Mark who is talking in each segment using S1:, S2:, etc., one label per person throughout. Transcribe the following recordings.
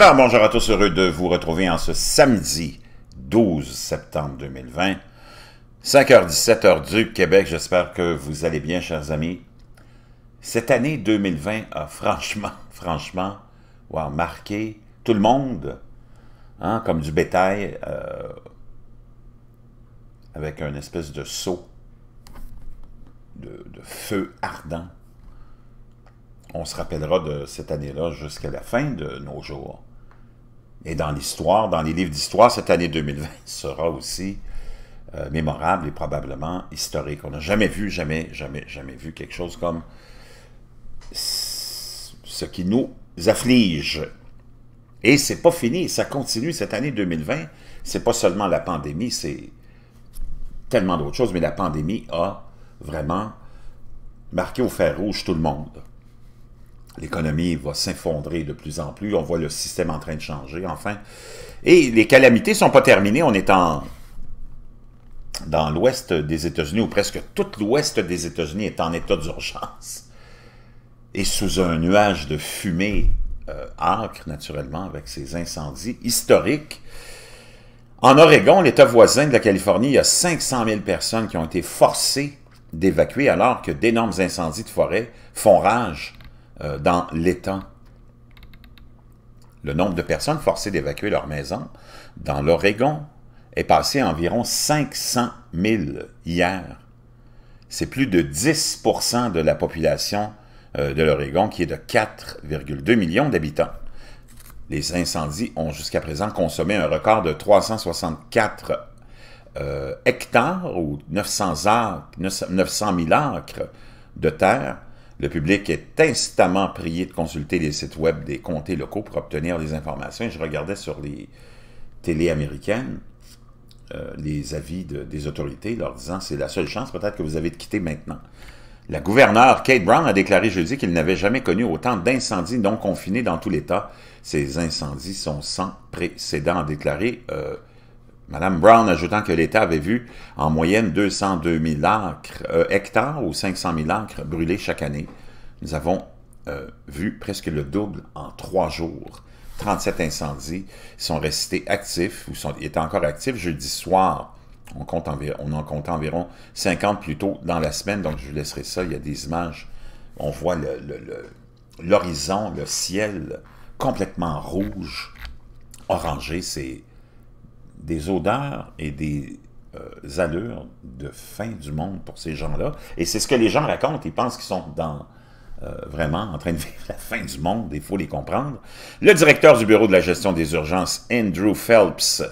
S1: Alors, bonjour à tous, heureux de vous retrouver en ce samedi 12 septembre 2020, 5h17 heure du Québec. J'espère que vous allez bien, chers amis. Cette année 2020 a franchement, franchement, wow, marqué tout le monde, hein, comme du bétail, euh, avec un espèce de saut de feu ardent on se rappellera de cette année-là jusqu'à la fin de nos jours et dans l'histoire, dans les livres d'histoire, cette année 2020 sera aussi euh, mémorable et probablement historique. On n'a jamais vu, jamais, jamais, jamais vu quelque chose comme ce qui nous afflige. Et c'est pas fini, ça continue cette année 2020. C'est pas seulement la pandémie, c'est tellement d'autres choses, mais la pandémie a vraiment marqué au fer rouge tout le monde l'économie va s'effondrer de plus en plus. On voit le système en train de changer, enfin. Et les calamités ne sont pas terminées. On est en, dans l'ouest des États-Unis, où presque tout l'ouest des États-Unis est en état d'urgence. Et sous un nuage de fumée euh, âcre, naturellement, avec ces incendies historiques. En Oregon, l'État voisin de la Californie, il y a 500 000 personnes qui ont été forcées d'évacuer alors que d'énormes incendies de forêt font rage euh, dans l'étang. Le nombre de personnes forcées d'évacuer leur maison dans l'Oregon est passé à environ 500 000 hier. C'est plus de 10 de la population euh, de l'Oregon qui est de 4,2 millions d'habitants. Les incendies ont jusqu'à présent consommé un record de 364 euh, hectares ou 900 000 acres de terre le public est instamment prié de consulter les sites web des comtés locaux pour obtenir des informations. je regardais sur les télés américaines euh, les avis des autorités, leur disant c'est la seule chance peut-être que vous avez de quitter maintenant. La gouverneure Kate Brown a déclaré jeudi qu'il n'avait jamais connu autant d'incendies non confinés dans tout l'État. Ces incendies sont sans précédent, déclaré euh, Madame Brown ajoutant que l'État avait vu en moyenne 202 000 acres, euh, hectares ou 500 000 acres brûlés chaque année. Nous avons euh, vu presque le double en trois jours. 37 incendies sont restés actifs ou sont, étaient encore actifs jeudi soir. On, compte on en compte environ 50 plus tôt dans la semaine, donc je vous laisserai ça. Il y a des images. On voit l'horizon, le, le ciel complètement rouge, orangé. C'est des odeurs et des euh, allures de fin du monde pour ces gens-là. Et c'est ce que les gens racontent. Ils pensent qu'ils sont dans, euh, vraiment en train de vivre la fin du monde. Il faut les comprendre. Le directeur du Bureau de la gestion des urgences, Andrew Phelps,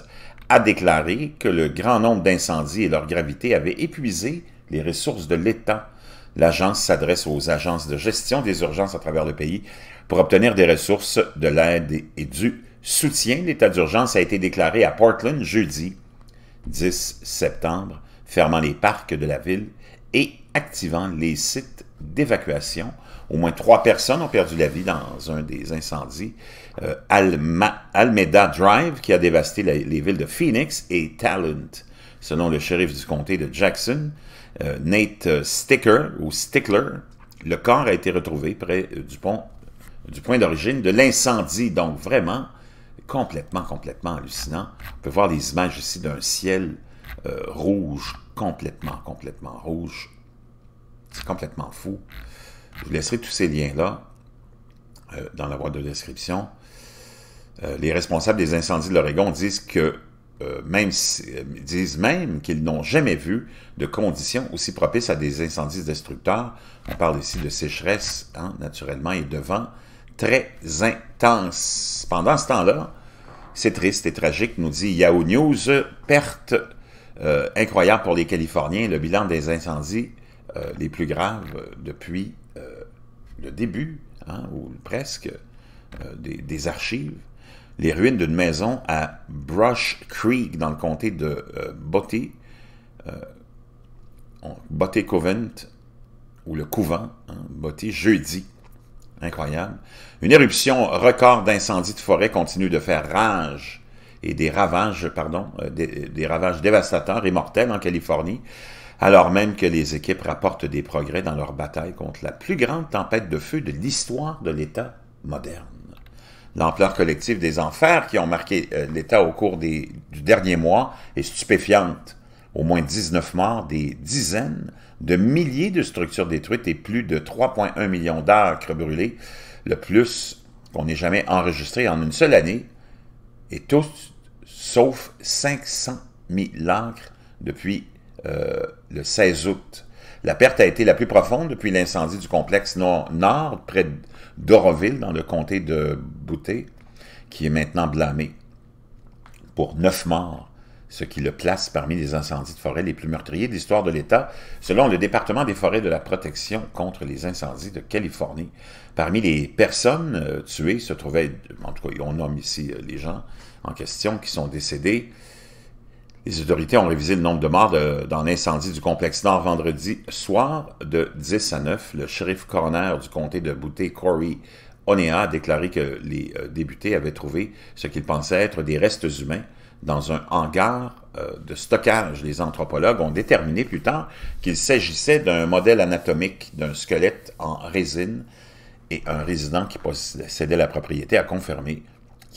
S1: a déclaré que le grand nombre d'incendies et leur gravité avaient épuisé les ressources de l'État. L'agence s'adresse aux agences de gestion des urgences à travers le pays pour obtenir des ressources, de l'aide et du Soutien, l'état d'urgence a été déclaré à Portland jeudi 10 septembre, fermant les parcs de la ville et activant les sites d'évacuation. Au moins trois personnes ont perdu la vie dans un des incendies. Euh, Almeda Drive, qui a dévasté les villes de Phoenix, et Talent. Selon le shérif du comté de Jackson, euh, Nate euh, Sticker, ou Stickler, le corps a été retrouvé près du pont du point d'origine de l'incendie. Donc vraiment, complètement, complètement hallucinant. On peut voir les images ici d'un ciel euh, rouge, complètement, complètement rouge. C'est complètement fou. Je vous laisserai tous ces liens-là euh, dans la boîte de description. Euh, les responsables des incendies de l'Oregon disent que même disent même qu'ils n'ont jamais vu de conditions aussi propices à des incendies destructeurs. On parle ici de sécheresse, hein, naturellement, et de vent très intense. Pendant ce temps-là, c'est triste et tragique, nous dit Yahoo News, perte euh, incroyable pour les Californiens, le bilan des incendies euh, les plus graves euh, depuis le début, hein, ou presque, des, archives. Les ruines d'une maison à Brush Creek, dans le comté de Botte, Botte Covent, ou le couvent, hein, Botte, jeudi. Incroyable. Une éruption record d'incendies de forêt continue de faire rage et des ravages, pardon, euh, des, ravages dévastateurs et mortels en Californie, alors même que les équipes rapportent des progrès dans leur bataille contre la plus grande tempête de feu de l'histoire de l'État moderne. L'ampleur collective des enfers qui ont marqué euh, l'État au cours des, du dernier mois est stupéfiante. Au moins 19 morts, des dizaines de milliers de structures détruites et plus de 3,1 millions d'acres brûlés, le plus qu'on n'ait jamais enregistré en une seule année, et tous sauf 500 000 acres depuis euh, le 16 août. La perte a été la plus profonde depuis l'incendie du complexe nord, près d'Oroville, dans le comté de Boutet, qui est maintenant blâmé pour neuf morts ce qui le place parmi les incendies de forêt les plus meurtriers de l'histoire de l'État, selon le département des forêts de la protection contre les incendies de Californie. Parmi les personnes euh, tuées se trouvaient, en tout cas, on nomme ici euh, les gens en question qui sont décédés. Les autorités ont révisé le nombre de morts euh, dans l'incendie du complexe Nord vendredi soir de 10 à 9. Le shérif coroner du comté de Bouté, Corey Onéa a déclaré que les euh, députés avaient trouvé ce qu'ils pensaient être des restes humains dans un hangar euh, de stockage. Les anthropologues ont déterminé plus tard qu'il s'agissait d'un modèle anatomique d'un squelette en résine et un résident qui possédait la propriété a confirmé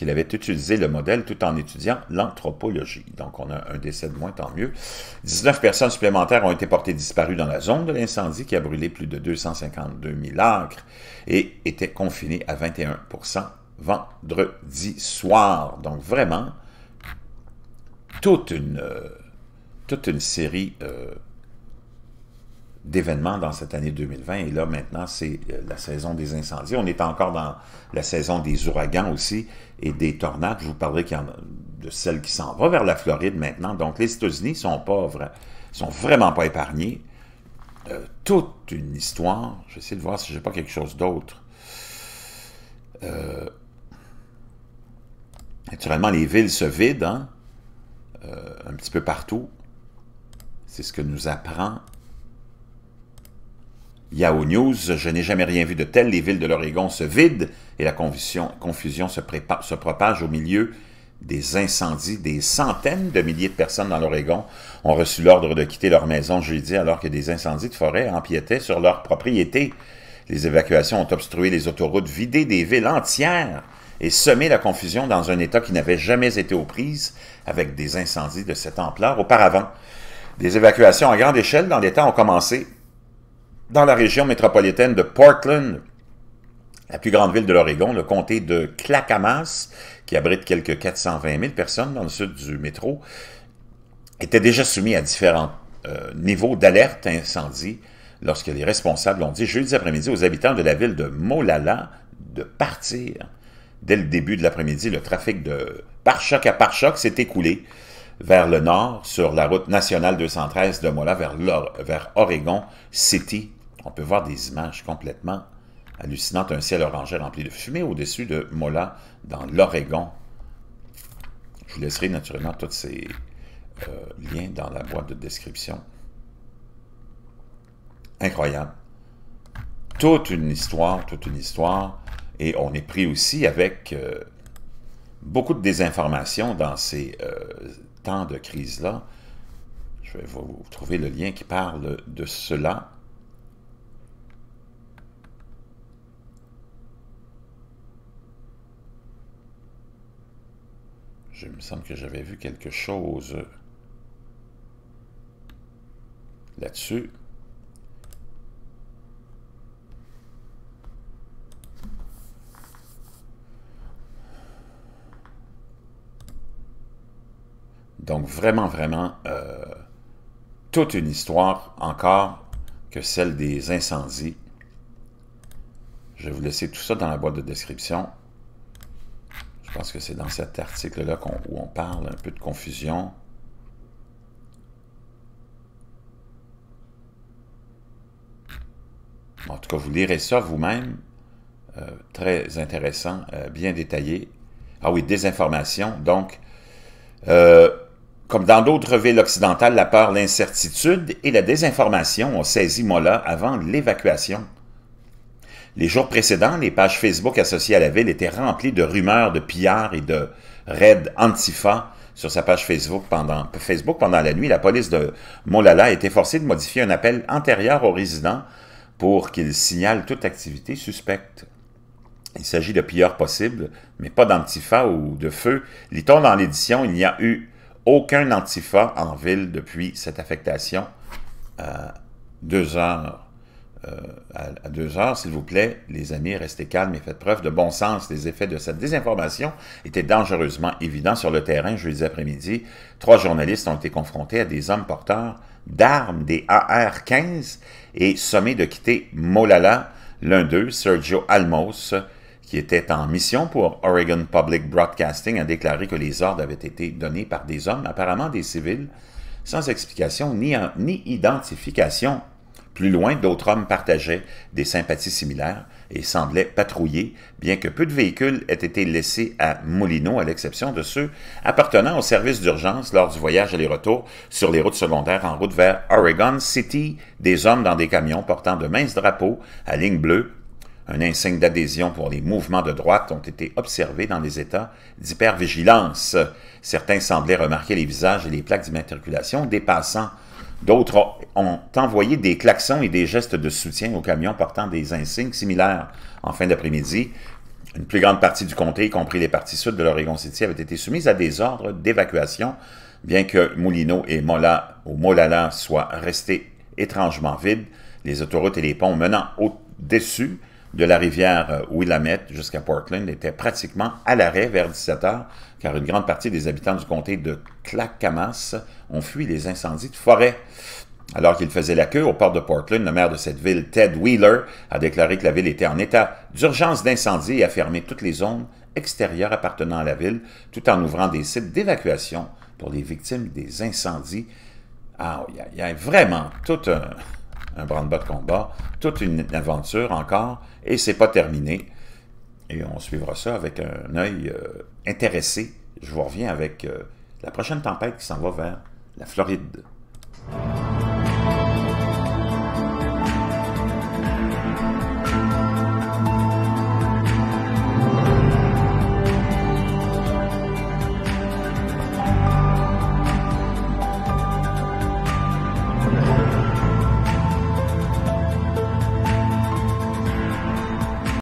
S1: qu'il avait utilisé le modèle tout en étudiant l'anthropologie. Donc, on a un décès de moins, tant mieux. 19 personnes supplémentaires ont été portées disparues dans la zone de l'incendie qui a brûlé plus de 252 000 acres et était confiné à 21 vendredi soir. Donc, vraiment, toute une, euh, toute une série... Euh, d'événements dans cette année 2020. Et là, maintenant, c'est euh, la saison des incendies. On est encore dans la saison des ouragans aussi et des tornades. Je vous parlerai de celle qui s'en va vers la Floride maintenant. Donc, les États-Unis sont pas sont vraiment pas épargnés. Euh, toute une histoire. je J'essaie de voir si j'ai pas quelque chose d'autre. Euh, naturellement, les villes se vident hein. un petit peu partout. C'est ce que nous apprend Yahoo News. Je n'ai jamais rien vu de tel. Les villes de l'Oregon se vident et la confusion, se, propage au milieu des incendies. Des centaines de milliers de personnes dans l'Oregon ont reçu l'ordre de quitter leur maison jeudi alors que des incendies de forêt empiétaient sur leur propriété. Les évacuations ont obstrué les autoroutes, vidé des villes entières et semé la confusion dans un État qui n'avait jamais été aux prises avec des incendies de cette ampleur auparavant. Des évacuations à grande échelle dans l'État ont commencé dans la région métropolitaine de Portland, la plus grande ville de l'Oregon, le comté de Clackamas, qui abrite quelques 420 000 personnes dans le sud du métro, était déjà soumis à différents euh, niveaux d'alerte incendie lorsque les responsables ont dit jeudi après-midi aux habitants de la ville de Molala de partir. Dès le début de l'après-midi, le trafic de pare-choc à pare-choc s'est écoulé vers le nord sur la route nationale 213 de Mola vers Oregon City on peut voir des images complètement hallucinantes. Un ciel orangé rempli de fumée au-dessus de Mola, dans l'Oregon. Je vous laisserai naturellement tous ces euh, liens dans la boîte de description. Incroyable. Toute une histoire, toute une histoire. Et on est pris aussi avec euh, beaucoup de désinformation dans ces euh, temps de crise-là. Je vais vous trouver le lien qui parle de cela. Je me semble que j'avais vu quelque chose là-dessus. Donc vraiment, vraiment, euh, toute une histoire encore que celle des incendies. Je vais vous laisser tout ça dans la boîte de description. Je pense que c'est dans cet article-là où on parle un peu de confusion. En tout cas, vous lirez ça vous-même. Euh, très intéressant, euh, bien détaillé. Ah oui, désinformation. Donc, euh, comme dans d'autres villes occidentales, la peur, l'incertitude et la désinformation ont saisi Mola avant l'évacuation. Les jours précédents, les pages Facebook associées à la ville étaient remplies de rumeurs de pillards et de raids antifa sur sa page Facebook pendant, Facebook pendant la nuit. La police de Molala a été forcée de modifier un appel antérieur aux résidents pour qu'ils signalent toute activité suspecte. Il s'agit de pilleurs possibles, mais pas d'antifa ou de feu. lit dans l'édition, il n'y a eu aucun antifa en ville depuis cette affectation. Euh, deux heures euh, à, 2 deux heures, s'il vous plaît, les amis, restez calmes et faites preuve de bon sens. Les effets de cette désinformation étaient dangereusement évidents sur le terrain jeudi après-midi. Trois journalistes ont été confrontés à des hommes porteurs d'armes des AR-15 et sommés de quitter Molala. L'un d'eux, Sergio Almos, qui était en mission pour Oregon Public Broadcasting, a déclaré que les ordres avaient été donnés par des hommes, apparemment des civils, sans explication ni identification plus loin, d'autres hommes partageaient des sympathies similaires et semblaient patrouiller, bien que peu de véhicules aient été laissés à Molino, à l'exception de ceux appartenant au service d'urgence lors du voyage aller-retour sur les routes secondaires en route vers Oregon City, des hommes dans des camions portant de minces drapeaux à ligne bleue, un insigne d'adhésion pour les mouvements de droite ont été observés dans les États d'hypervigilance. Certains semblaient remarquer les visages et les plaques d'immatriculation dépassant D'autres ont envoyé des klaxons et des gestes de soutien aux camions portant des insignes similaires en fin d'après-midi. Une plus grande partie du comté, y compris les parties sud de l'Oregon City, avait été soumise à des ordres d'évacuation, bien que Moulineau et Mola, ou Molala soient restés étrangement vides. Les autoroutes et les ponts menant au-dessus de la rivière euh, Willamette jusqu'à Portland était pratiquement à l'arrêt vers 17 heures, car une grande partie des habitants du comté de Clackamas ont fui les incendies de forêt. Alors qu'il faisait la queue au port de Portland, le maire de cette ville, Ted Wheeler, a déclaré que la ville était en état d'urgence d'incendie et a fermé toutes les zones extérieures appartenant à la ville, tout en ouvrant des sites d'évacuation pour les victimes des incendies. Ah, il y a vraiment tout un un branle-bas de combat, toute une aventure encore, et c'est pas terminé. Et on suivra ça avec un œil euh, intéressé. Je vous reviens avec euh, la prochaine tempête qui s'en va vers la Floride.